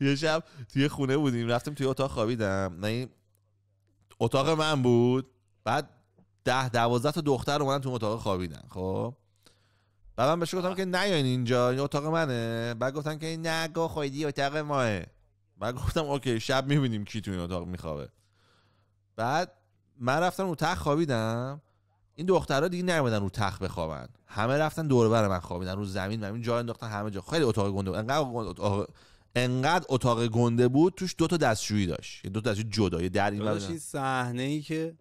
یه شب توی خونه بودیم رفتیم توی اتاق خوابیدم نه اتاق من بود بعد ده دوازده تا دختر اومدن تو اتاق خوابیدن خب بعد من بهش گفتم که نیاین اینجا این اتاق منه بعد گفتم که نه گو خویدی اتاق ماه بعد گفتم اوکی شب میبینیم کی توی این اتاق میخوابه بعد من رفتم اون تخت خوابیدم این دخترها دیگه نمیدن رو تخت بخوابن همه رفتن دور بر من خوابیدن رو زمین من جا انداختن همه جا خیلی اتاق گنده بود انقدر اتاق گنده بود توش دو تا دستشویی داشت دو تا دستشویی جدا یه در این صحنه ای که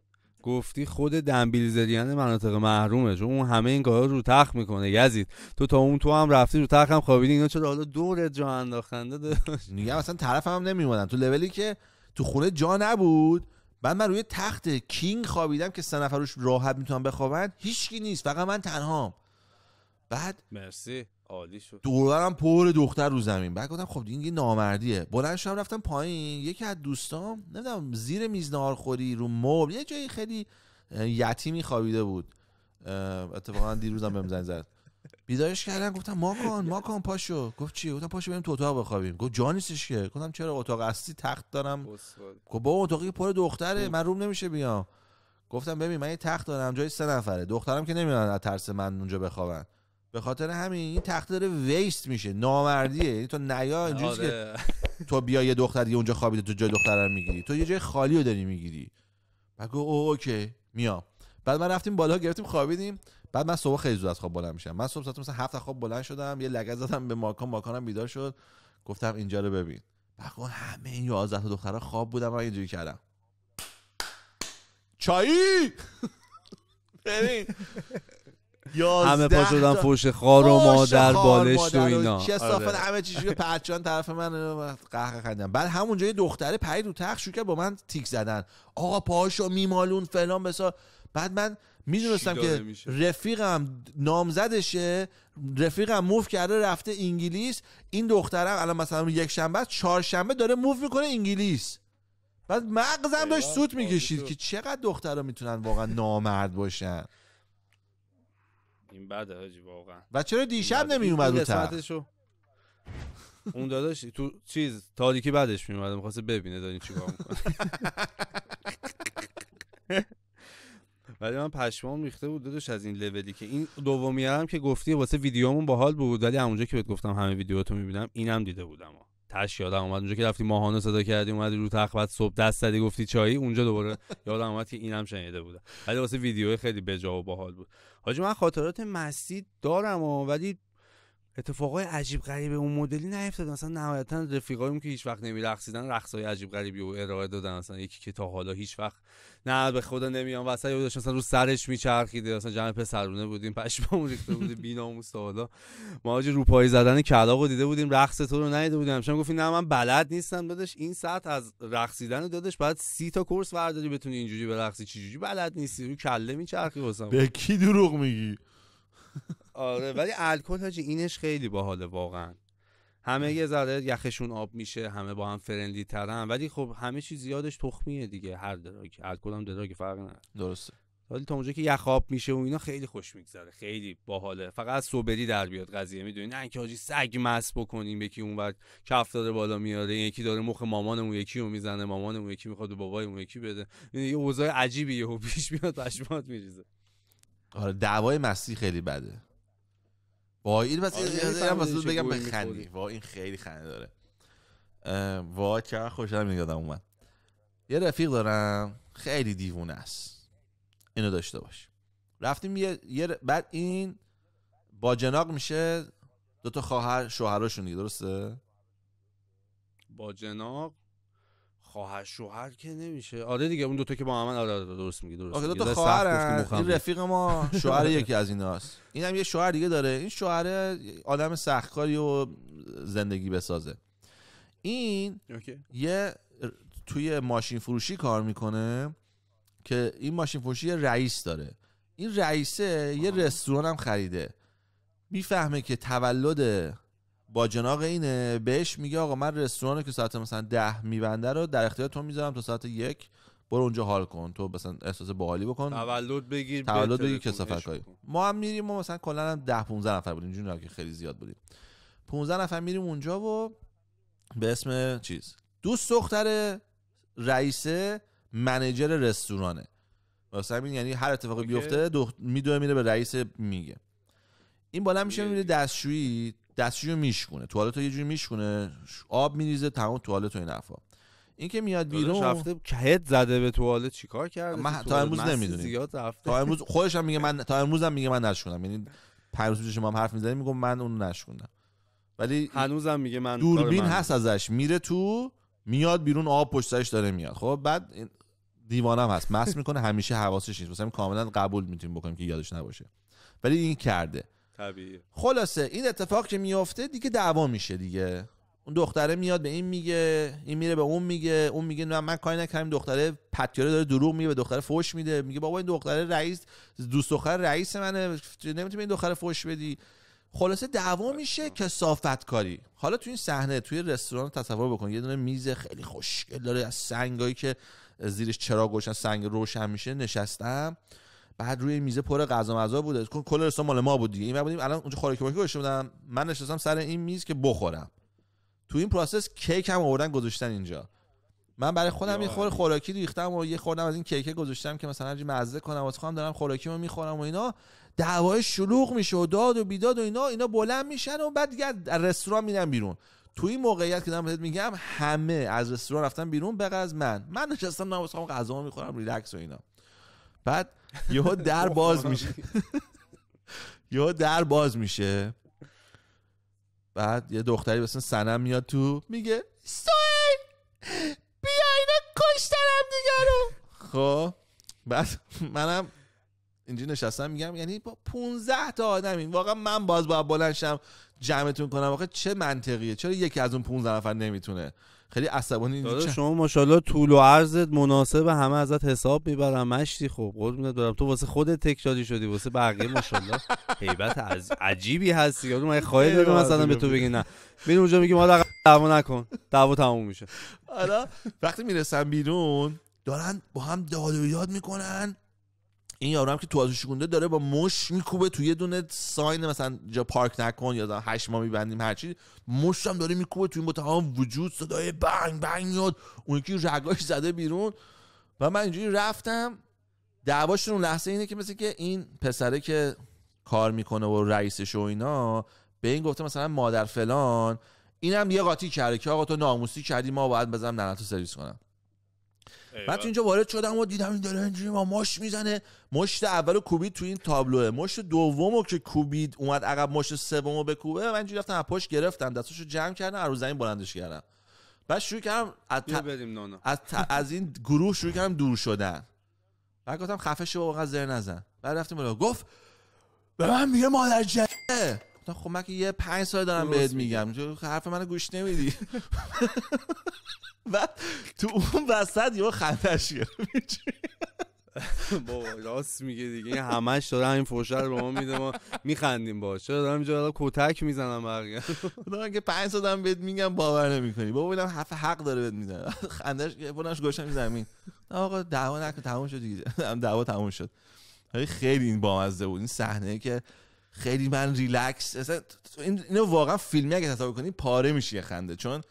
گفتی خود دنبیل زدیان مناطق محرومه چون اون همه این کارا رو تخت میکنه یزید تو تا اون تو هم رفتی رو تخت هم خوابیدی اینا چرا حالا دور جا انداختنده میگم اصلا طرف هم تو لولی که تو خونه جا نبود بعد من روی تخت کینگ خوابیدم که سه نفر روش راحت میتونن بخوابن هیچکی نیست فقط من تنهام بعد مرسی عالی شد دورم پر دختر رو زمین بعد گفتم خب این نامردیه بلند شدم رفتم پایین یکی از دوستام نمیدونم زیر میز نارخوری رو مبل یه جایی خیلی یتیمی خوابیده بود اتفاقا دیروزم بهم زنگ زد بیدارش کردن گفتم ما کن ما کن پاشو گفت چی گفتم پاشو بریم تو اتاق بخوابیم گفت جا نیستش که گفتم چرا اتاق اصلی تخت دارم گفت با اتاقی پر دختره خب. من روم نمیشه بیام گفتم ببین من یه تخت دارم جای سه نفره دخترم که نمیان از ترس من اونجا بخوابن به خاطر همین این تخت داره ویست میشه نامردیه یعنی تو نیا اینجوری که آره. تو بیا یه دختر دیگه اونجا خوابیده تو جای دخترم میگیری تو یه جای خالی رو داری میگیری بعد او اوکی میام بعد ما رفتیم بالا گرفتیم خوابیدیم بعد من صبح خیلی زود از خواب بلند میشم من صبح ساعت مثلا هفت خواب بلند شدم یه لگد زدم به ماکان ماکانم بیدار شد گفتم اینجا رو ببین بخون همه این 11 تا دختره خواب بودم من اینجوری کردم چایی ببین همه پا شدن فوش خار و مادر بالش و اینا چه صافت آره. همه چیزی پرچان طرف من قهقه خندم بعد همونجا یه دختره پرید رو تخت شو با من تیک زدن آقا پاهاشو میمالون فلان بسا بعد من میدونستم که رفیقم نامزدشه رفیقم موف کرده رفته انگلیس این دخترم الان مثلا یک شنبه چهار شنبه داره موف میکنه انگلیس بعد مغزم داشت سوت میکشید که چقدر دخترها میتونن واقعا نامرد باشن این بده حاجی واقعا و چرا دیشب نمی اون رو اون داداش تو چیز تاریکی بعدش میومد میخواست ببینه چی چیکار میکنه ولی من پشمام ریخته بود دادش از این لولی که این دومی هم که گفتی واسه ویدیومون باحال بود ولی همونجا که بهت گفتم همه ویدیواتو میبینم اینم دیده بودم تش یادم اومد اونجا که رفتی ماهانو صدا کردی اومدی رو تخت صبح دست زدی گفتی چایی اونجا دوباره یادم اومد که اینم شنیده بودم ولی واسه ویدیو خیلی بجا و باحال بود حاجی من خاطرات مسی دارم ولی اتفاقای عجیب غریب اون مدلی نیفتاد مثلا نهایتا رفیقایم که هیچ وقت نمیرقصیدن رقصای عجیب غریبی و ارائه دادن مثلا یکی که تا حالا هیچ وقت نه به خدا نمیام واسه یه مثلا رو سرش میچرخیده مثلا جمع پسرونه بودیم پشمام ریخته بوده بیناموس تا حالا ما حاجی رو پای زدن کلاغو دیده بودیم رقص تو رو ندیده بودیم همشون گفتین نه من بلد نیستم دادش این ساعت از رقصیدن دادش بعد سی تا کورس ورداری بتونی اینجوری برقصی جوری بلد نیستی رو کله میچرخی واسه به کی دروغ میگی آره ولی الکل هاجی اینش خیلی باحاله واقعا همه یه ذره یخشون آب میشه همه با هم فرندلی ترن ولی خب همه چیز زیادش تخمیه دیگه هر دراگ الکل هم دراگ فرق نه درسته ولی تو اونجا که آب میشه و اینا خیلی خوش میگذره خیلی باحاله فقط سوبدی سوبری در بیاد قضیه میدونی نه اینکه حاجی سگ مس بکنیم یکی وقت کف داره بالا میاره یکی داره مخ مامانمون یکی رو میزنه مامانمون یکی میخواد به اون یکی بده یعنی یه اوضاع عجیبیه و پیش میاد پشمات میریزه آره دعوای مسی خیلی بده وای این بس بس آره، بگم بخندی با این خیلی خنده داره وای چه خوشحال میگادم اومد یه رفیق دارم خیلی دیوونه است اینو داشته باش رفتیم یه, یه بعد این با جناق میشه دوتا خواهر شوهراشون دیگه درسته با جناق خواهر شوهر که نمیشه آره دیگه اون دوتا که با من آره،, آره،, آره درست میگی درست دو رفیق ما شوهر یکی از ایناست این هم یه شوهر دیگه داره این شوهر آدم سختکاری و زندگی بسازه این یه توی ماشین فروشی کار میکنه که این ماشین فروشی یه رئیس داره این رئیسه یه رستوران هم خریده میفهمه که تولد با جناق اینه بهش میگه آقا من رستورانی که ساعت مثلا ده میبنده رو در اختیار تو میذارم تا ساعت یک برو اونجا حال کن تو مثلا احساس باحالی بکن تولد بگیر تولد بگیر کسافت کاری ما هم میریم ما مثلا کلا هم ده 15 نفر بودیم جون که خیلی زیاد بودیم 15 نفر میریم اونجا و به اسم چیز دوست دختر رئیس منیجر رستورانه مثلا همین یعنی هر اتفاقی بیفته دخ... میدوه میره به رئیس میگه این بالا میشه میره دستشویی دستشویی میشکونه توالت رو یه جوری میشکونه آب میریزه تمام توالت و این حرفا این که میاد بیرون رفته کهت زده به توالت چیکار کرده من تا امروز نمیدونم تا امروز خودش هم میگه من تا امروز هم میگه من نشونم یعنی پنج روز شما هم حرف میزنیم میگم من اون نشکونم ولی هنوزم میگه من دوربین هست ازش میره تو میاد بیرون آب پشت داره میاد خب بعد دیوانم هست مس میکنه همیشه حواسش نیست مثلا کاملا قبول میتونیم بکنیم که یادش نباشه ولی این کرده طبیعی خلاصه این اتفاق که میافته دیگه دعوا میشه دیگه اون دختره میاد به این میگه این میره به اون میگه اون میگه نه من کاری نکردم دختره پتیاره داره دروغ میگه به دختره فوش میده میگه بابا این دختره رئیس دوست دختر رئیس منه نمیتونی این دختره فوش بدی خلاصه دعوا بله، میشه که آره. صافت کاری حالا تو این صحنه توی رستوران تصور بکن یه دونه میز خیلی خوشگل داره از سنگایی که زیرش چراغ روشن سنگ روشن میشه نشستم بعد روی میزه پر غذا مزه بود کل رستوران مال ما بود دیگه این بودیم الان اونجا خوراکی باکی گذاشته بودم من نشستم سر این میز که بخورم تو این پروسس کیک هم آوردن گذاشتن اینجا من برای خودم یه خور خوراکی ریختم و یه خوردم از این کیک گذاشتم که مثلا مزه کنم واسه خودم دارم خوراکیمو میخورم و اینا دعوای شلوغ میشه و داد و بیداد و اینا اینا بلند میشن و بعد دیگه رستوران میرن بیرون تو این موقعیت که دارم بهت میگم همه از رستوران رفتن بیرون به از من من نشستم دارم واسه غذا میخورم ریلکس و اینا بعد یهو در باز میشه یهو در باز میشه بعد یه دختری بسیار سنم میاد تو میگه سوهل بیا اینا کشتنم دیگه رو خب بعد منم اینجا نشستم میگم یعنی با 15 تا آدمین واقعا من باز باید بلند شم جمعتون کنم واقعا چه منطقیه چرا یکی از اون 15 نفر نمیتونه خیلی عصبانی دادا شما ماشاءالله طول و عرضت مناسب همه ازت حساب میبرم مشتی خب قربونت برم تو واسه خودت تکراری شدی واسه بقیه ماشاءالله حیبت عجیبی هستی یارو من خواهی داره مثلا به تو بگی نه ببین اونجا میگی ما دعوا نکن دعوا تموم میشه حالا آره. وقتی میرسن بیرون دارن با هم داد و میکنن این یارو هم که تو ازش داره با مش میکوبه تو یه دونه ساین مثلا جا پارک نکن یا هشت ما میبندیم هرچی مش هم داره میکوبه تو این هم وجود صدای بنگ بنگ یاد اون یکی رگاش زده بیرون و من اینجوری رفتم دعواشون اون لحظه اینه که مثل که این پسره که کار میکنه و رئیسش و اینا به این گفته مثلا مادر فلان اینم یه قاطی کرده که آقا تو ناموسی کردی ما باید بزنم ننتو سرویس کنم بعد تو اینجا وارد شدم و دیدم این داره اینجوری ما مش میزنه مشت اولو کوبید تو این تابلوه مشت دومو که کوبید اومد عقب مشت سومو بکوبه من اینجوری رفتم پشت گرفتم دستاشو جمع کردم عروز زمین بلندش کردم بعد شروع کردم از, ت... از, از, این گروه شروع کردم دور شدن بعد گفتم خفه شو واقعا زر نزن بعد رفتیم بالا گفت به من میگه مادر جه. گفتم خب من که یه پنج سال دارم بهت میگم حرف منو گوش نمیدی و تو اون وسط یه خندش گرفت بابا راست میگه دیگه همش داره همین فوشه رو به ما میده ما میخندیم باش چرا دارم اینجا کتک میزنم بقیه من که 5 دارم بهت میگم باور نمیکنی بابا ببینم حرف حق داره بهت میزنه خندش بلنش گوشم زمین آقا دعوا نکن تموم شد دیگه دعوا تموم شد خیلی این بامزه بود این صحنه که خیلی من ریلکس اینو واقعا فیلمی اگه تصور کنی پاره میشی خنده چون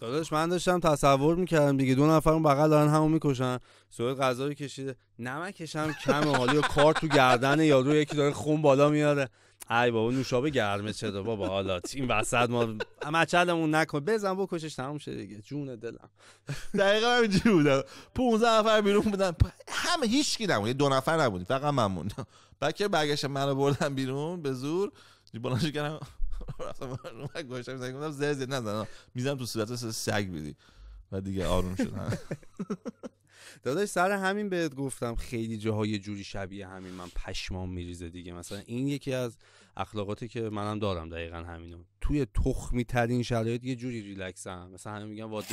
داداش من داشتم تصور میکردم دیگه دو نفر اون بغل دارن همو میکشن سوید غذا رو کشیده نمکش هم کمه حالا کار تو گردن یا رو یکی داره خون بالا میاره ای بابا نوشابه گرمه چرا بابا حالا این وسط ما مچلمون نکن بزن بکشش تمام شه دیگه جون دلم دقیقا همینجوری بودم پونزه نفر بیرون بودن همه هیچ کی نمون دو نفر نبودید فقط من موندم بعد که من منو بردم بیرون به زور بلندش کردم رفتم گوشم زنگ گفتم زر نزن میزم تو صورت سگ بدی و دیگه آروم شدم داداش سر همین بهت گفتم خیلی جاهای جوری شبیه همین من پشمام میریزه دیگه مثلا این یکی از اخلاقاتی که منم دارم دقیقا همینو توی تخمی ترین شرایط یه جوری هم مثلا همه میگن واد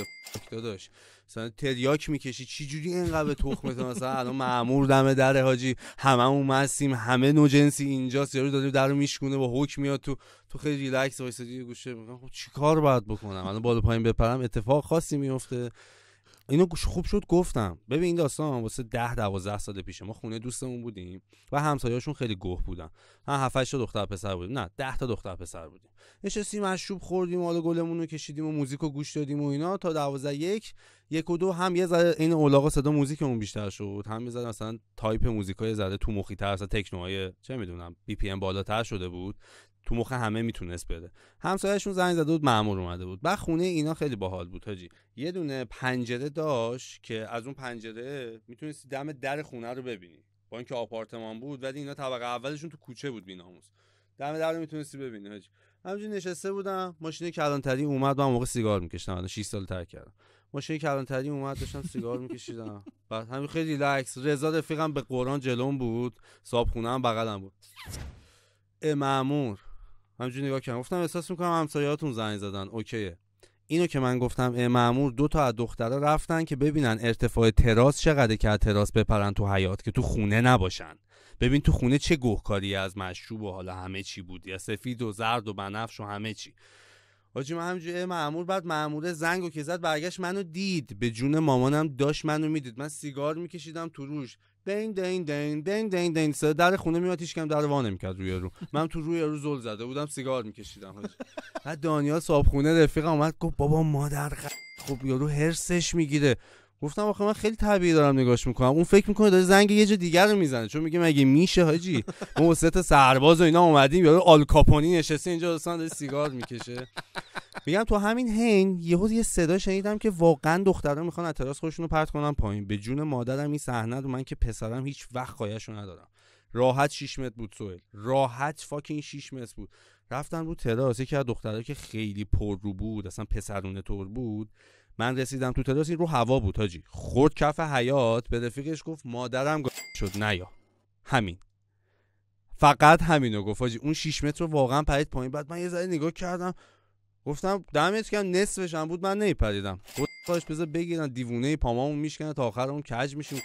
داداش مثلا تریاک میکشی چی جوری اینقدر تخمه مثلا الان معمور دمه در حاجی هممون مستیم همه نوجنسی اینجاست یارو داره درو میشکونه با هوک میاد تو تو خیلی ریلکس وایسادی گوشه میگم خب چیکار باید بکنم الان بالا پایین بپرم اتفاق خاصی میفته اینو خوب شد گفتم ببین این داستان واسه 10 12 سال پیشه ما خونه دوستمون بودیم و همسایه‌هاشون خیلی گوه بودن هم 7 8 دختر پسر بودیم نه 10 تا دختر پسر بودیم نشستیم مشروب خوردیم حالا گلمون رو کشیدیم و موزیک رو گوش دادیم و اینا تا 12 1 یک و دو هم یه ذره این اولاغا صدا موزیکمون بیشتر شد هم یه ذره مثلا تایپ موزیکای زده تو مخی تر تکنوهای چه میدونم بی پی ام بالاتر شده بود تو مخ همه میتونست بده. همسایهشون زنگ زده بود مامور اومده بود بعد خونه اینا خیلی باحال بود حاجی یه دونه پنجره داشت که از اون پنجره میتونستی دم در خونه رو ببینی با اینکه آپارتمان بود ولی اینا طبقه اولشون تو کوچه بود بیناموس دم در رو میتونستی ببینی حاجی همینجوری نشسته بودم ماشین کلانتری اومد من موقع سیگار میکشیدم 6 سال ترک کردم ماشین کلانتری اومد داشتم سیگار میکشیدم بعد همین خیلی لکس رضا رفیقم به قرآن جلوم بود صاحب خونه هم بغلم بود امامور همینجوری نگاه کردم گفتم احساس میکنم همسایه‌هاتون زنگ زدن اوکیه اینو که من گفتم معمور دو تا از دخترا رفتن که ببینن ارتفاع تراس چقدر که از تراس بپرن تو حیات که تو خونه نباشن ببین تو خونه چه گوهکاری از مشروب و حالا همه چی بود یا سفید و زرد و بنفش و همه چی حاجی من همینجوری معمور بعد معمور زنگ و که زد برگشت منو دید به جون مامانم داش منو میدید من سیگار میکشیدم تو روش دین دین دین دین دین دین سر در خونه میاد هیچ کم در وا نمیکرد روی رو من تو روی رو زل زده بودم سیگار میکشیدم بعد دانیال صاحب خونه رفیقم اومد گفت بابا مادر خ... خب یارو هرسش میگیره گفتم آخه من خیلی طبیعی دارم نگاش میکنم اون فکر میکنه داره زنگ یه جا دیگر رو میزنه چون میگه مگه میشه هاجی ما وسط سرباز و اینا اومدیم یا آلکاپونی نشسته اینجا دست داره سیگار میکشه میگم تو همین هین یهو یه صدا شنیدم که واقعا دخترها میخوان از تراس خودشون رو پرت کنن پایین به جون مادرم این صحنه رو من که پسرم هیچ وقت خواهشو ندارم راحت 6 متر بود سوئل راحت فاکین 6 متر بود رفتن رو تراس یکی از دخترها که خیلی پر رو بود اصلا پسرونه طور بود من رسیدم تو تراس این رو هوا بود هاجی خورد کف حیات به رفیقش گفت مادرم گفت شد نیا همین فقط همینو گفت هاجی اون 6 متر رو واقعا پرید پایین بعد من یه ذره نگاه کردم گفتم دمت کم نصفش هم بود من نیپریدم خودش بذار بگیرن دیوونه پامامو میشکنه تا آخر اون کج میشیم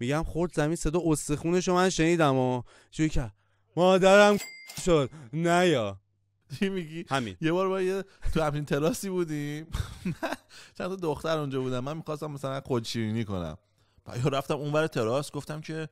میگم خورد زمین صدا استخونش رو من شنیدم و شوی کرد مادرم شد نیا چی میگی یه بار با یه تو همین تراسی بودیم چند تا دختر اونجا بودم من میخواستم مثلا خودشیرینی کنم یا رفتم اونور تراس گفتم که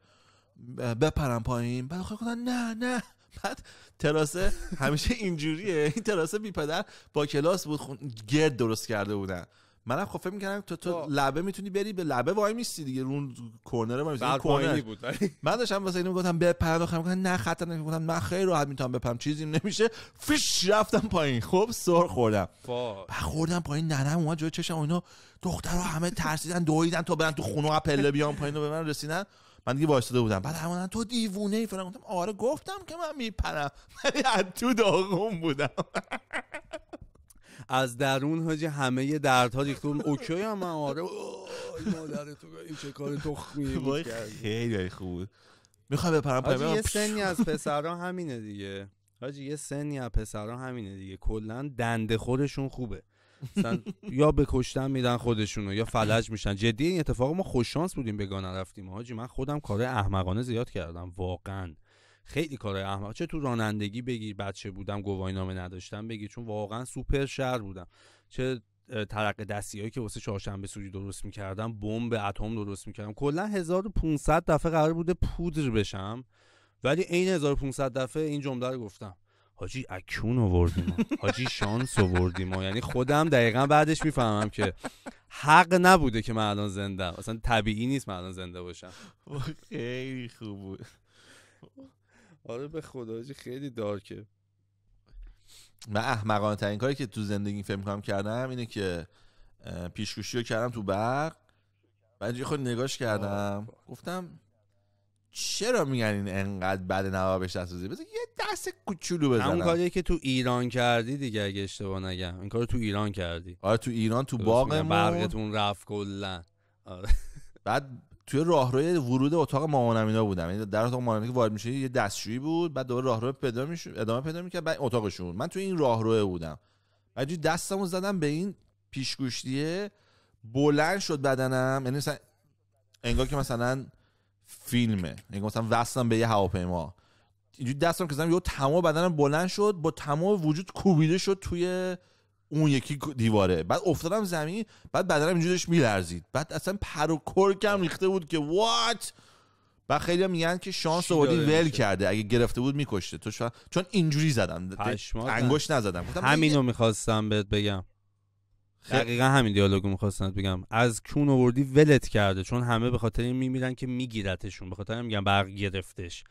بپرم پایین بعد خودم نه نه بعد تراسه همیشه اینجوریه این تراسه بی پدر با کلاس بود گرد درست کرده بودن منم خفه خب فکر تو تو لبه میتونی بری به لبه وای میستی دیگه اون کورنر ما میستی کورنر بود من داشتم واسه اینو گفتم بپرم گفتم نه خطر نمیگفتم من خیلی راحت میتونم بپم چیزی نمیشه فیش رفتم پایین خب سر خوردم خوردم پایین ننم اومد جلو چشم اینا دخترها همه ترسیدن دویدن تا برن تو خونه پله بیام پایین رو به من رسیدن من دیگه وایساده بودم بعد همون تو دیوونه ای فلان گفتم آره گفتم که من میپرم ولی یعنی از تو داغون بودم از درون حاجی همه دردها ریخته اون اوکی هم آره مادر تو این چه کار تخمی بود خیلی خوب میخوام بپرم یه سنی از پسرا همینه دیگه هاجی یه سنی از پسرا همینه دیگه کلا دنده خورشون خوبه یا به کشتن میدن خودشونو یا فلج میشن جدی این اتفاق ما خوششانس بودیم به رفتیم هاجی من خودم کار احمقانه زیاد کردم واقعا خیلی کارهای احمق چه تو رانندگی بگیر بچه بودم نامه نداشتم بگیر چون واقعا سوپر شهر بودم چه ترقه دستی هایی که واسه چهارشنبه سوری درست میکردم بمب اتم درست میکردم کلا 1500 دفعه قرار بوده پودر بشم ولی این 1500 دفعه این جمله رو گفتم حاجی اکون ما حاجی شانس آوردیم یعنی خودم دقیقا بعدش میفهمم که حق نبوده که من الان زنده اصلا طبیعی نیست من الان زنده باشم خیلی خوب بود آره به خدا خیلی دارکه من احمقانه ترین کاری که تو زندگی فهم کنم کردم اینه که پیشگوشی رو کردم تو برق بعد خود نگاش کردم گفتم چرا میگن این انقدر بد نوابش دستوزی بذار یه دست کوچولو بزنم همون کاری که تو ایران کردی دیگه اگه اشتباه نگم این کارو تو ایران کردی آره تو ایران تو باغمون برقتون رفت کلا آره بعد توی راهروی ورود اتاق مامانم اینا بودم یعنی در اتاق مامانم که وارد میشه یه دستشویی بود بعد دوباره راهرو پیدا میشه ادامه پیدا میکرد بعد اتاقشون من توی این راهرو بودم بعد دستمو زدم به این پیشگوشتیه بلند شد بدنم یعنی مثلا انگار که مثلا فیلمه انگار مثلا وصلم به یه هواپیما اینجوری دستم که زدم یهو تمام بدنم بلند شد با تمام وجود کوبیده شد توی اون یکی دیواره بعد افتادم زمین بعد بدنم اینجورش میلرزید بعد اصلا پر و کرکم ریخته بود که وات و خیلی هم میگن که شانس آوردی ول کرده اگه گرفته بود میکشته تو چون اینجوری زدم انگوش نزدم همینو رو میخواستم بهت بگم دقیقا همین رو میخواستم بگم از کون آوردی ولت کرده چون همه به خاطر این میمیرن که میگیرتشون به خاطر میگم برق گرفتش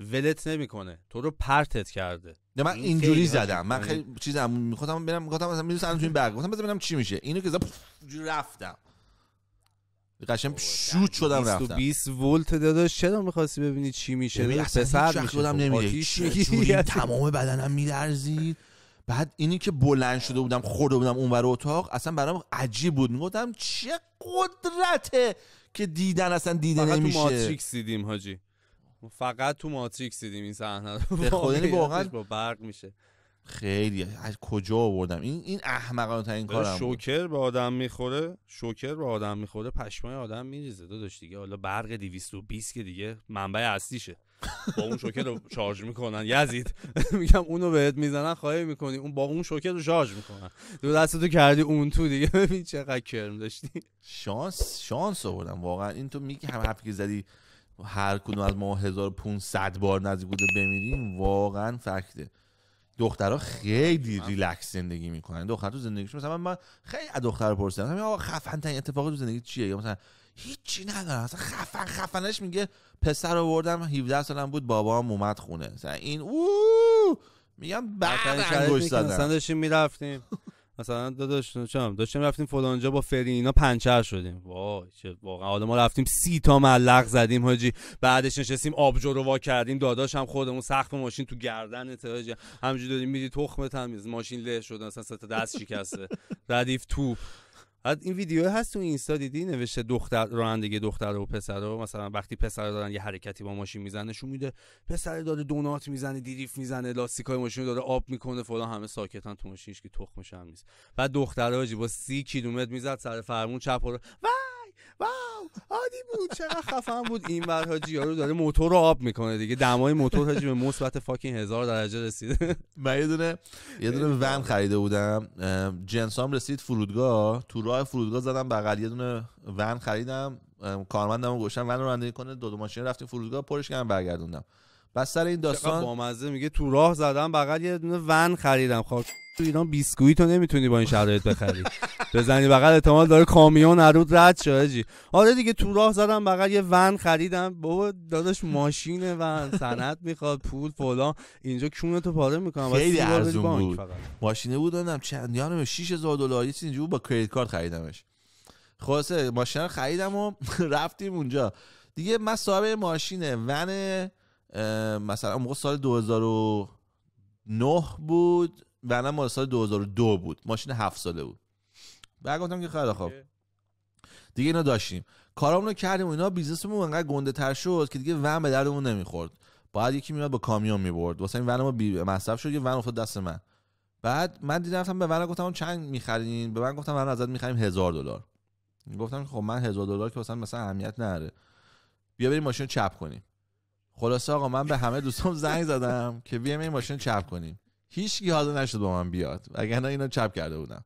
ولت نمیکنه تو رو پرتت کرده نه من اینجوری زدم من خیلی چیزم میخواستم برم میخواستم مثلا میدونم تو این برق گفتم بذار ببینم چی میشه اینو که رفتم قشنگ شوت شدم رفتم 20 ولت داداش چرا میخواستی ببینی چی میشه پسر شدم خب، نمیره تمام بدنم میلرزید بعد اینی که بلند شده بودم خورده بودم اونور اتاق اصلا برام عجیب بود میگفتم چه قدرته که دیدن اصلا دیده نمیشه تو ماتریکس دیدیم حاجی فقط تو ماتریکس دیدیم این صحنه رو خدا یعنی واقعا با برق میشه خیلی از کجا آوردم این این احمقانه ترین کارم شوکر به آدم میخوره شوکر به آدم میخوره پشمای آدم میریزه داشت دیگه حالا برق 220 که دیگه منبع اصلیشه با اون شوکر رو شارژ میکنن یزید میگم اونو بهت میزنن خواهی میکنی اون با اون شوکر رو شارژ میکنن دو تو کردی اون تو دیگه ببین چقدر کرم داشتی شانس شانس آوردم واقعا این تو میگی هم حرفی که زدی هر کدوم از ما 1500 بار نزدیک بوده بمیریم واقعا فکته دخترها خیلی ریلکس زندگی میکنن دختر تو زندگیش مثلا من خیلی از دختر پرسیدم مثلا آقا خفن ترین اتفاق تو زندگی چیه یا مثلا هیچی ندارم مثلا خفن خفنش میگه پسر آوردم 17 سالم بود بابام اومد خونه مثلا این او میگم بعد انگشت میرفتیم مثلا داداش چم داشتیم رفتیم فلانجا با فرین اینا پنچر شدیم وای چه واقعا حالا ما رفتیم سی تا ملق زدیم حاجی بعدش نشستیم آبجو رو وا کردیم داداش هم خودمون سقف ماشین تو گردن تاج همینجوری داریم میری تخم تمیز ماشین له شد مثلا سه تا دست شکسته ردیف توپ بعد این ویدیو هست تو اینستا دیدی نوشته دختر رانندگی دختر و پسر رو مثلا وقتی پسر دارن یه حرکتی با ماشین میزنه میده پسر داره دونات میزنه دیریف میزنه لاستیکای ماشین داره آب میکنه فلان همه ساکتن تو ماشینش که تخمش هم نیست بعد دختر با سی کیلومتر میزد سر فرمون چپ رو و واو عادی بود چقدر خفن بود این ور حاجی یارو داره موتور رو آب میکنه دیگه دمای موتور حاجی به مثبت فاکین هزار درجه رسیده من یه دونه یه دونه ون خریده بودم جنسام رسید فرودگاه تو راه فرودگاه زدم بغل یه دونه ون خریدم کارمندمو گوشم ون رو رانندگی کنه دو دو ماشین رفتیم فرودگاه پرش کردم برگردوندم بس سر این داستان بامزه میگه تو راه زدم بغل یه دونه ون خریدم خب تو ایران بیسکویت رو نمیتونی با این شرایط بخری بزنی بغل احتمال داره کامیون عروض رد شه جی آره دیگه تو راه زدم بغل یه ون خریدم بابا داداش ماشین ون سند میخواد پول فلان اینجا تو پاره میکنم خیلی ارزون بود ماشینه بود دادم چند یانم 6000 دلار یه چیزی با کریدیت کارت خریدمش خلاصه ماشین خریدم و رفتیم اونجا دیگه من صاحب ماشین ون مثلا اون موقع سال 2009 بود و نه مال سال 2002 بود ماشین هفت ساله بود بعد گفتم که خیلی خوب دیگه اینا داشتیم کارامونو کردیم و اینا بیزنسمون انقدر گنده تر شد که دیگه ون به دردمون نمیخورد باید یکی میاد با کامیون میبرد واسه این ون ما مصرف شد یه ون افتاد دست من بعد من دیدم رفتم به ون گفتم چند میخرین به من گفتم ون ازت میخریم هزار دلار گفتم خب من هزار دلار که واسه مثلا اهمیت نره بیا بریم ماشین چپ کنیم خلاصه آقا من به همه دوستام زنگ زدم که بیایم این ماشین چپ کنیم هیچ حاضر نشد با من بیاد نه اینو چپ کرده بودم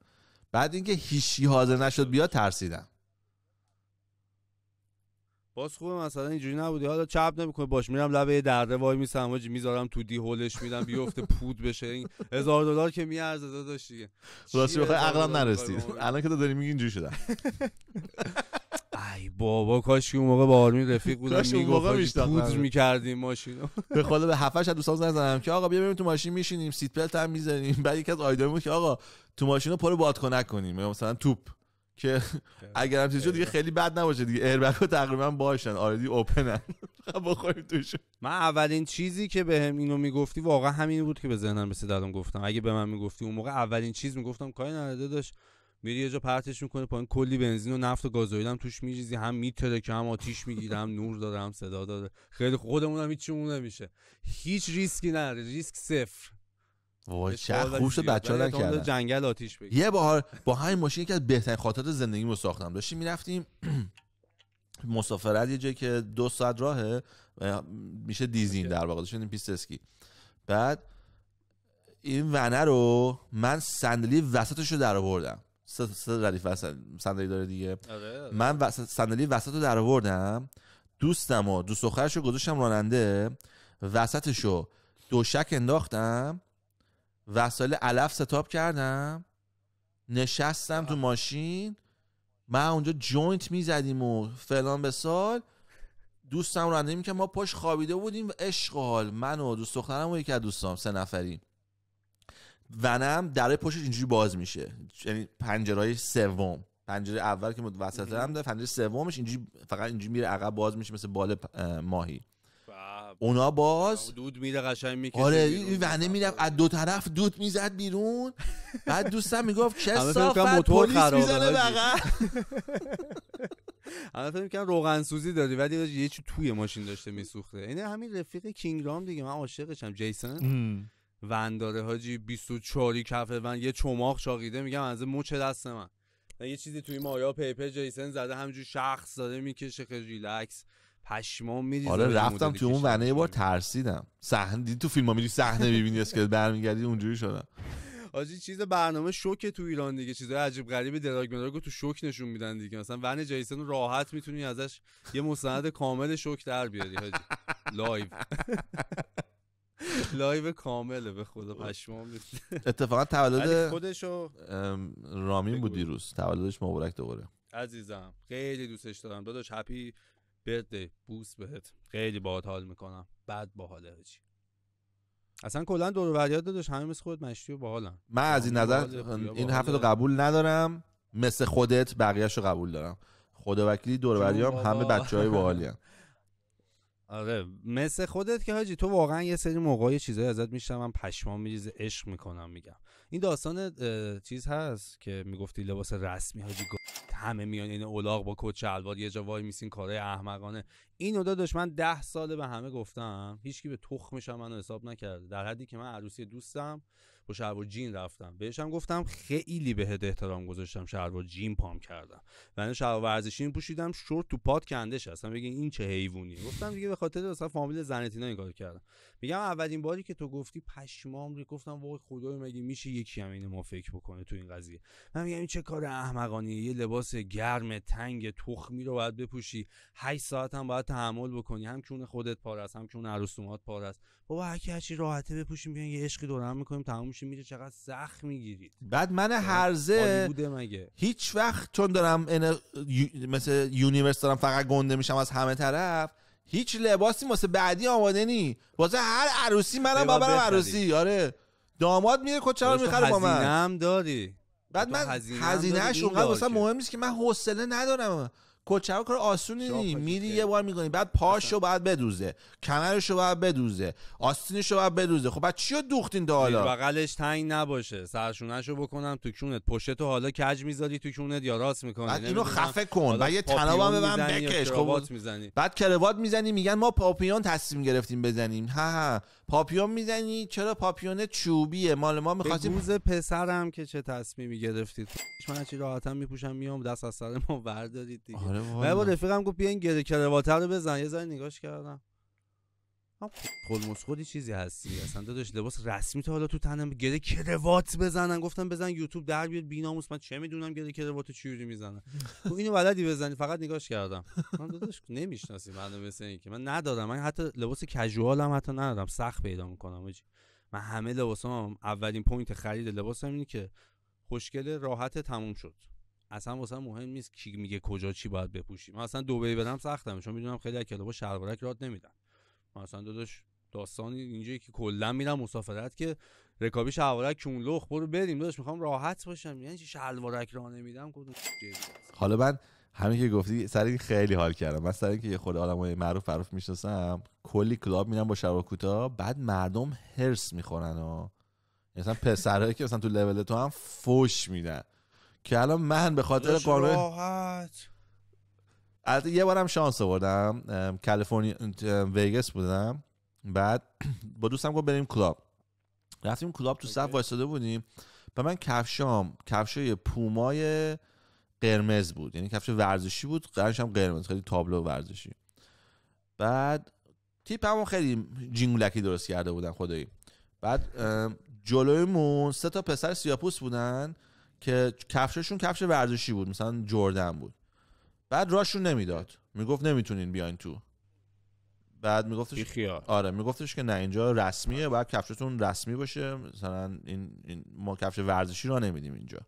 بعد اینکه هیچی حاضر نشد بیاد ترسیدم باز خوبه مثلا اینجوری نبودی حالا چپ نمیکنه باش میرم لبه درده وای میسم واجی میذارم تو دی هولش میدم بیفته پود بشه این هزار دلار که میارزه داداش دیگه راستی بخوای عقلم نرسید الان که تو داری میگی اینجوری شدم ای بابا کاش اون موقع با آرمین رفیق بودم میگفت پودر میکردیم ماشین به خدا به هفتش از دوستان نزنم که آقا بیا بریم تو ماشین میشینیم سیت پلت هم میزنیم بعد یکی از آیدامون که آقا تو ماشین رو پر کنک کنیم مثلا توپ که اگر هم چیزی دیگه خیلی بد نباشه دیگه ایربگ ها تقریبا باشن آردی اوپنن خب بخوریم توش من اولین چیزی که بهم هم اینو میگفتی واقعا همین بود که به ذهنم رسید دادم گفتم اگه به من میگفتی اون موقع اولین چیز میگفتم کاری نداره داشت میری یه جا پرتش میکنه پایین کلی بنزین و نفت و گازوئیل هم توش میریزی هم میتره که هم آتیش میگیره هم نور داره هم صدا داره خیلی خودمون هم هیچی نمیشه هیچ ریسکی نداره ریسک صفر وای چه خوش بچا جنگل آتیش بگیر یه بار با همین ماشین یکی از بهترین خاطرات زندگی رو ساختم داشتیم میرفتیم مسافرت یه جایی که دو ساعت راهه میشه دیزین در واقع داشتیم پیست اسکی بعد این ونه رو من صندلی وسطش رو در سه سه ردیف صندلی داره دیگه آره، آره. من صندلی وسط رو در آوردم دوستم و دوست دخترش رو گذاشتم راننده رو دوشک انداختم وسایل علف ستاب کردم نشستم تو ماشین من اونجا جوینت میزدیم و فلان به سال دوستم راننده که ما پاش خوابیده بودیم عشق و حال من و دوست دخترم و یکی از دوستام سه نفریم ونم در پشتش اینجوری باز میشه یعنی پنجرهای سوم پنجره اول که وسط هم داره پنجره سومش اینجوری فقط اینجوری میره عقب باز میشه مثل بال ماهی بله. اونا باز دود میده قشنگ میکشه آره این ونه میرفت از دو طرف دود میزد بیرون بعد دوستم میگفت چه صافت پلیس میزنه بقیه همه فکر که روغن سوزی دادی ولی یه چی توی ماشین داشته میسوخته اینه همین رفیق کینگرام دیگه من عاشقشم جیسن ونداره هاجی 24 کف من یه چماق چاقیده میگم از مچ دست من یه چیزی توی مایا پیپر جیسن زده همجور شخص داره میکشه خیلی ریلکس پشمام میریزه آره رفتم توی اون ونه یه بار ترسیدم صحنه دید تو ها میری صحنه میبینی که برمیگردی اونجوری شدم آجی چیز برنامه شوکه تو ایران دیگه چیزای عجیب غریب دراگ مدراگ تو شوک نشون میدن دیگه مثلا ون جیسن راحت میتونی ازش یه مستند کامل شوک در بیاری حاجی لایو لایو کامله به خدا پشمام اتفاقا تولد خودشو رامین بود دیروز تولدش مبارک دوباره عزیزم خیلی دوستش دارم داداش هپی برده بوس بهت خیلی باحال حال میکنم بعد باحال هجی اصلا کلا دور و داداش همه مثل خودت مشتی و باحالن من از این نظر این رو قبول ندارم مثل خودت رو قبول دارم خدا وکیلی دور همه بچه های آره مثل خودت که حاجی تو واقعا یه سری موقعی چیزایی ازت میشم من پشمام میریزه عشق میکنم میگم این داستان چیز هست که میگفتی لباس رسمی حاجی همه میان این اولاغ با کچه الوار یه جا وای میسین کارهای احمقانه این داشت من ده ساله به همه گفتم هیچکی به تخمشم من منو حساب نکرده در حدی که من عروسی دوستم با شلوار جین رفتم بهش هم گفتم خیلی بهت احترام گذاشتم شلوار جین پام کردم این شلوار ورزشی پوشیدم شورت تو پاد کنده اصلا بگه این چه حیوونی گفتم دیگه به خاطر اصلا فامیل زنتینا این کارو کردم میگم اولین باری که تو گفتی پشمام ری گفتم وای خدای مگه میشه یکی هم اینو ما فکر بکنه تو این قضیه من میگم این چه کار احمقانیه یه لباس گرم تنگ تخمی رو باید بپوشی 8 ساعت هم باید تحمل بکنی هم اون خودت پاره است هم اون عروسومات پاره است بابا هر کی هرچی راحته بپوشیم بیان یه عشقی دور هم میکنیم تمام میشه میره چقدر سخت گیرید بعد من هرزه بوده مگه هیچ وقت چون دارم مثل یونیورس دارم فقط گنده میشم از همه طرف هیچ لباسی واسه بعدی آماده نی واسه هر عروسی منم با عروسی آره داماد میره کچه رو میخره با من داری بعد من هزینه اونقدر مهم نیست که من حوصله ندارم کوچه کار آسونی نی میری یه بار میکنی بعد پاشو بعد بدوزه کمرشو باید بدوزه آستینشو بعد بدوزه خب بعد چیو دوختین تا حالا بغلش تنگ نباشه سرشونهشو بکنم تو کونت پشتو حالا کج میذاری تو کونت یا راست میکنی بعد اینو خفه کن بعد یه تنابم به من بکش خب میزنی بعد کروات میزنی میگن ما پاپیون تصمیم گرفتیم بزنیم ها ها پاپیون میزنی چرا پاپیون چوبیه مال ما میخواستیم روز پسرم که چه تصمیمی گرفتید من چی راحتم میپوشم میام دست از سر ما بردارید دیگه آره من با رفیقم گفت بیاین گره کرواتر رو بزن یه زنی نگاش کردم خود مسخودی چیزی هستی اصلا داداش لباس رسمی تا حالا تو تنم گره کروات بزنن گفتم بزن یوتیوب در بیاد بیناموس من چه میدونم گره کروات چجوری میزنن تو اینو بلدی بزنی فقط نگاش کردم من داداش نمیشناسی منو مثل این که من ندادم من حتی لباس هم حتی ندادم سخت پیدا میکنم اجی. من همه لباس هم اولین پوینت خرید لباسم اینه که خوشگل راحت تموم شد اصلا واسه مهم نیست کی میگه کجا چی باید بپوشیم من اصلا دبی برم سختم چون میدونم خیلی از کلابا شلوارک رات نمیدن من اصلا داداش داستانی اینجایی که کلا میرم مسافرت که رکابی شلوارک چون لخ برو بریم داداش میخوام راحت باشم یعنی چی شلوارک راه نمیدم کدوم حالا من همین که گفتی سر خیلی حال کردم من سر اینکه یه خود آدمای معروف فروف میشناسم کلی کلاب میرم با شلوار کوتاه بعد مردم هرس میخورن و مثلا پسرایی که مثلا تو لول تو هم فوش میدن که الان من به خاطر قانون یه بارم شانس آوردم کالیفرنیا ویگس بودم بعد با دوستم گفت بریم کلاب رفتیم کلاب تو صف وایساده بودیم و من کفشام کفشای پومای قرمز بود یعنی کفش ورزشی بود قرنش هم قرمز خیلی تابلو ورزشی بعد تیپ همون خیلی جینگولکی درست کرده بودن خدایی بعد جلویمون سه تا پسر سیاپوس بودن که کفششون کفش ورزشی بود مثلا جردن بود بعد راشون نمیداد میگفت نمیتونین بیاین تو بعد میگفتش آره میگفتش که نه اینجا رسمیه باید کفشتون رسمی باشه مثلا این, این ما کفش ورزشی را نمیدیم اینجا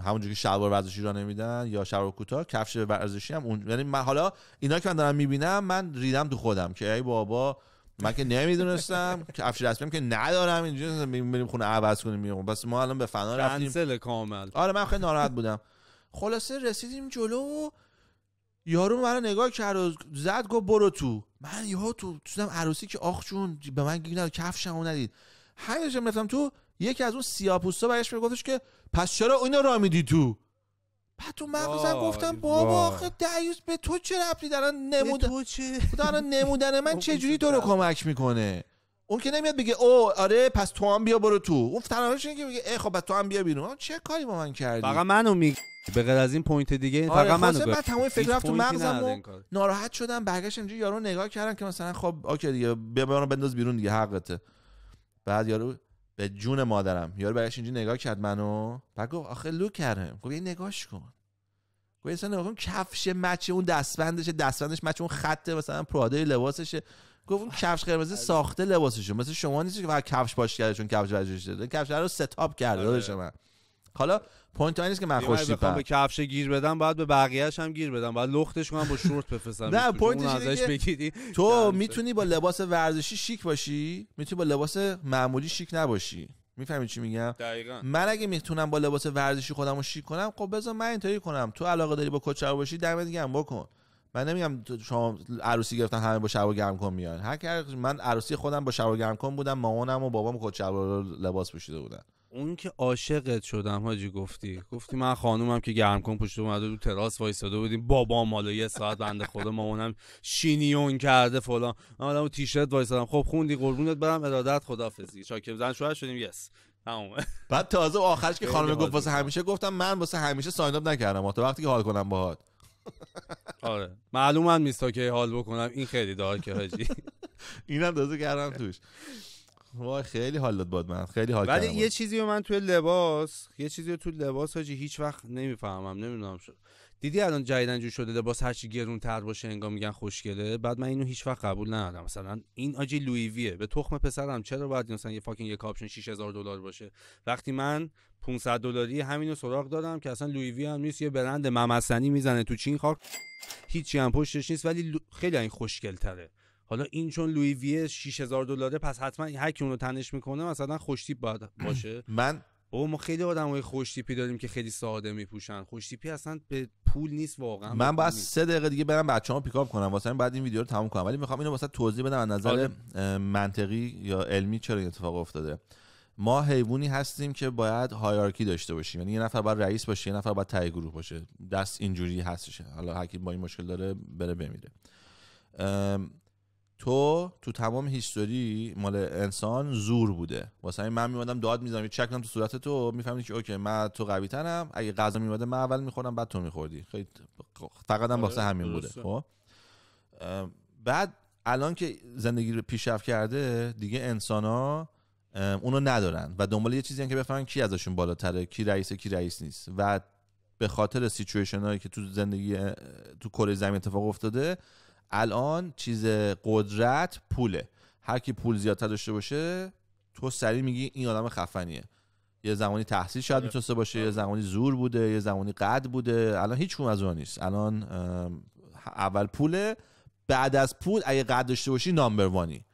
همونجوری که شلوار ورزشی را نمیدن یا شلوار کوتاه کفش ورزشی هم اون یعنی من حالا اینا که من دارم میبینم من ریدم تو خودم که ای بابا من که نمیدونستم که افشی رسمیم که ندارم اینجوری بریم خونه عوض کنیم میام بس ما الان به فنا رفتیم کنسل کامل آره من خیلی ناراحت بودم خلاصه رسیدیم جلو و یارو من نگاه کرد زد گفت برو تو من یه تو دیدم عروسی که آخ جون به من گیر نداد کفشم اون ندید همینجا رفتم تو یکی از اون سیاپوستا بهش میگفتش که پس چرا اینو را میدی تو بعد تو مغزم گفتم بابا آخه دعیوس به تو چه ربطی دارن نمود دارن نمودن من خب، چه جوری تو رو کمک میکنه اون که نمیاد بگه او آره پس تو هم بیا برو تو اون تنهاش که میگه ای خب تو هم بیا بیرون چه کاری با من کردی فقط منو میگه به غیر از این پوینت دیگه آره، فقط منو من تمام فکر رفت تو مغزم ناراحت شدم برگشت اینجوری یارو نگاه کردم که مثلا خب اوکی دیگه بیا بنداز بیرون دیگه حقته بعد یارو به جون مادرم یارو برایش اینجا نگاه کرد منو بعد گفت آخه لو کردم گفت یه نگاهش کن گفت اصلا نگاه کن کفش مچ اون دستبندشه دستبندش مچ اون خط مثلا پرادای لباسشه گفت اون کفش قرمزه آره. ساخته لباسشو مثل شما نیست که فقط کفش باش کرده چون کفش ورزش داده کفش رو ستاپ کرده آره. داداش من حالا پوینت نیست که من خوش به کفش گیر بدم باید به بقیه‌اش هم گیر بدم باید لختش کنم با شورت بفرستم نه پوینت ازش بگیری تو میتونی با لباس ورزشی شیک باشی میتونی با لباس معمولی شیک نباشی میفهمی چی میگم دقیقا. من اگه میتونم با لباس ورزشی خودم رو شیک کنم خب بذار من اینطوری کنم تو علاقه داری با کچرو باشی دمت گرم بکن من نمیگم شما عروسی گرفتن همه با شلوار گرم کن میان هر من عروسی خودم با شلوار گرم کن بودم مامانم و بابام کچرو لباس پوشیده بودن اون که عاشقت شدم حاجی گفتی گفتی من خانومم که گرم کن پشت اومده دو تراس وایستاده بودیم بابا مالا یه ساعت بنده خدا مامانم شینیون کرده فلان من اون تیشرت وایستادم خب خوندی قربونت برم ارادت خدافزی شاکر زن شوهر شدیم یس تمومه بعد تازه آخرش که خانم گفت واسه همیشه گفتم من واسه همیشه ساین اپ نکردم تا وقتی که حال کنم باهات آره معلومه نیست که حال بکنم این خیلی دار که حاجی اینم دازه کردم توش وای خیلی حالت داد باد من خیلی حال ولی یه چیزی رو من توی لباس یه چیزی رو تو لباس هاجی هیچ وقت نمیفهمم نمیدونم شد دیدی الان جدیدن جو شده لباس هرچی گرون تر باشه انگار میگن خوشگله بعد من اینو هیچ وقت قبول ندارم مثلا این آجی لویویه به تخم پسرم چرا باید مثلا یه فاکینگ یه کاپشن 6000 دلار باشه وقتی من 500 دلاری همینو سراغ دادم که اصلا لویوی هم نیست یه برند ممسنی میزنه تو چین خاک هیچی هم پشتش نیست ولی خیلی این خوشگل تره حالا این چون لوی وی 6000 دلاره پس حتما هر کی اونو تنش میکنه مثلا خوشتیپ تیپ باشه من او ما خیلی آدمای تیپی داریم که خیلی ساده میپوشن خوشتیپی اصلا به پول نیست واقعا من باید سه دقیقه دیگه برم بچه‌ها پیکاپ کنم واسه بعد این ویدیو رو تموم کنم ولی میخوام اینو واسه توضیح بدم از نظر آره. منطقی یا علمی چرا این اتفاق افتاده ما حیوانی هستیم که باید هایارکی داشته باشیم یعنی یه نفر باید رئیس باشه یه نفر باید تای گروه باشه دست اینجوری هستش حالا هر با این مشکل داره بره بمیره تو تو تمام هیستوری مال انسان زور بوده واسه من میمادم داد یه چک تو صورت تو میفهمیدی که اوکی من تو قوی ترم اگه غذا میماده من اول میخورم بعد تو میخوردی خیلی فقط هم آره، واسه همین بوده خب بعد الان که زندگی پیشرفت کرده دیگه انسان ها اونو ندارن و دنبال یه چیزی هم که بفهمن کی ازشون بالاتره کی رئیسه کی رئیس نیست و به خاطر سیچویشن هایی که تو زندگی تو کره زمین اتفاق افتاده الان چیز قدرت پوله هر کی پول زیادتر داشته باشه تو سری میگی این آدم خفنیه یه زمانی تحصیل شاید آره. میتونسته باشه یه آره. زمانی زور بوده یه زمانی قد بوده الان هیچ کم از اون نیست الان اول پوله بعد از پول اگه قد داشته باشی نامبر وانی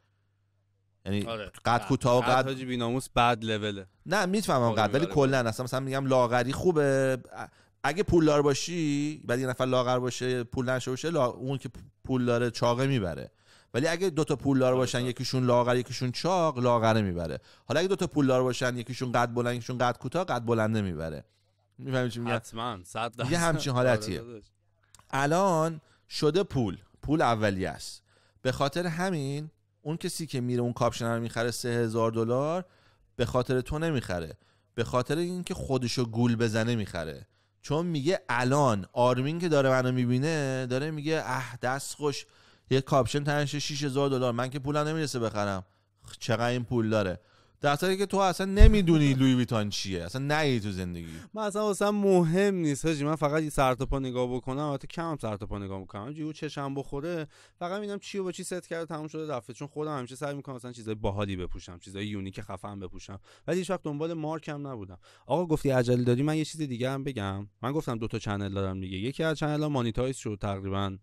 یعنی آره. قد کوتاه قد, قد بیناموس بد لوله نه میفهمم آره، قد ولی بله، کلا بله. اصلا مثلا میگم لاغری خوبه اگه پولدار باشی بعد یه نفر لاغر باشه پول نشه باشه اون که پول داره چاقه میبره ولی اگه دوتا پولدار باشن آره، یکیشون لاغر یکیشون چاق لاغره میبره حالا اگه دوتا پولدار باشن یکیشون قد بلند یکیشون قد کوتاه قد بلنده میبره میفهمی چی میگم یه همچین حالتیه آره، الان شده پول پول اولی است به خاطر همین اون کسی که میره اون کاپشن رو میخره سه هزار دلار به خاطر تو نمیخره به خاطر اینکه خودشو گول بزنه میخره چون میگه الان آرمین که داره منو میبینه داره میگه اه دست خوش یه کاپشن تنش 6000 دلار من که پولم نمیرسه بخرم چقدر این پول داره در حالی که تو اصلا نمیدونی لوی ویتان چیه اصلا نهی تو زندگی من اصلا اصلا مهم نیست هاجی من فقط یه سر پا نگاه بکنم البته کم سر پا نگاه میکنم جیو چشم بخوره فقط میبینم چی با چی ست کرده تموم شده رفته چون خودم همیشه سعی میکنم اصلا چیزای باحالی بپوشم چیزای یونیک خفن بپوشم ولی هیچ وقت دنبال مارک هم نبودم آقا گفتی عجله داری من یه چیز دیگه هم بگم من گفتم دو تا چنل دارم دیگه یکی از چنل ها مانیتایز شد تقریبا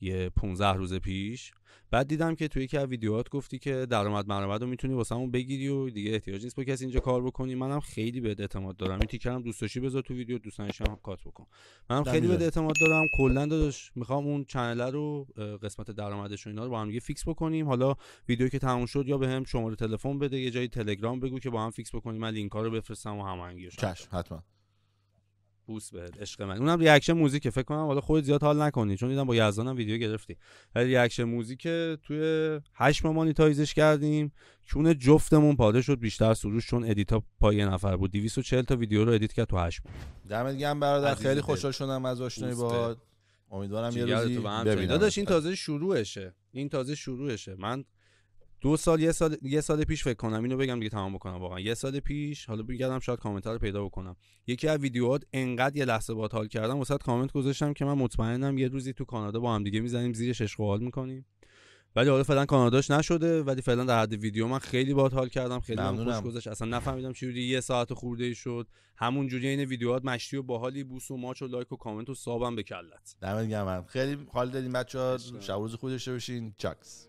یه 15 روز پیش بعد دیدم که توی یکی از ویدیوهات گفتی که درآمد مرآمد رو میتونی واسمون بگیری و دیگه احتیاج نیست با کسی اینجا کار بکنی منم خیلی بهت اعتماد دارم این تیکرم دوست بذار تو ویدیو دوستانش هم کات بکن منم خیلی بهت اعتماد دارم کلا داداش میخوام اون چنل رو قسمت درآمدش و اینا رو با هم یه فیکس بکنیم حالا ویدیو که تموم شد یا به هم شماره تلفن بده یه جایی تلگرام بگو که با هم فیکس بکنیم من لینک رو بفرستم و هماهنگیش چش حتما بوس بهت عشق من اونم ریاکشن موزیک فکر کنم حالا خودت زیاد حال نکنی چون دیدم با یزدانم ویدیو گرفتی ولی ریاکشن موزیک توی هشت ما مانیتایزش کردیم چون جفتمون پاده شد بیشتر سروش چون ادیتا پای نفر بود 240 تا ویدیو رو ادیت کرد تو هشت ماه دمت گرم برادر خیلی خوشحال شدم از آشنایی با امیدوارم یه روزی ببینم داداش این تازه شروعشه این تازه شروعشه من دو سال یه سال یه سال پیش فکر کنم اینو بگم دیگه تمام بکنم واقعا یه سال پیش حالا بگردم شاید کامنت رو پیدا بکنم یکی از ویدیوهات انقدر یه لحظه با حال کردم وسط کامنت گذاشتم که من مطمئنم یه روزی تو کانادا با هم دیگه میزنیم زیر شش حال میکنیم ولی حالا فعلا کاناداش نشده ولی فعلا در حد ویدیو من خیلی باحال حال کردم خیلی هم خوش گذشت اصلا نفهمیدم چجوری یه ساعت خورده ای شد همون جوری این ویدیوهات مشتی و باحالی بوس و ماچ و لایک و کامنت و سابم به کلت دمت خیلی حال دادیم بچه‌ها شب روز خوب داشته باشین چکس.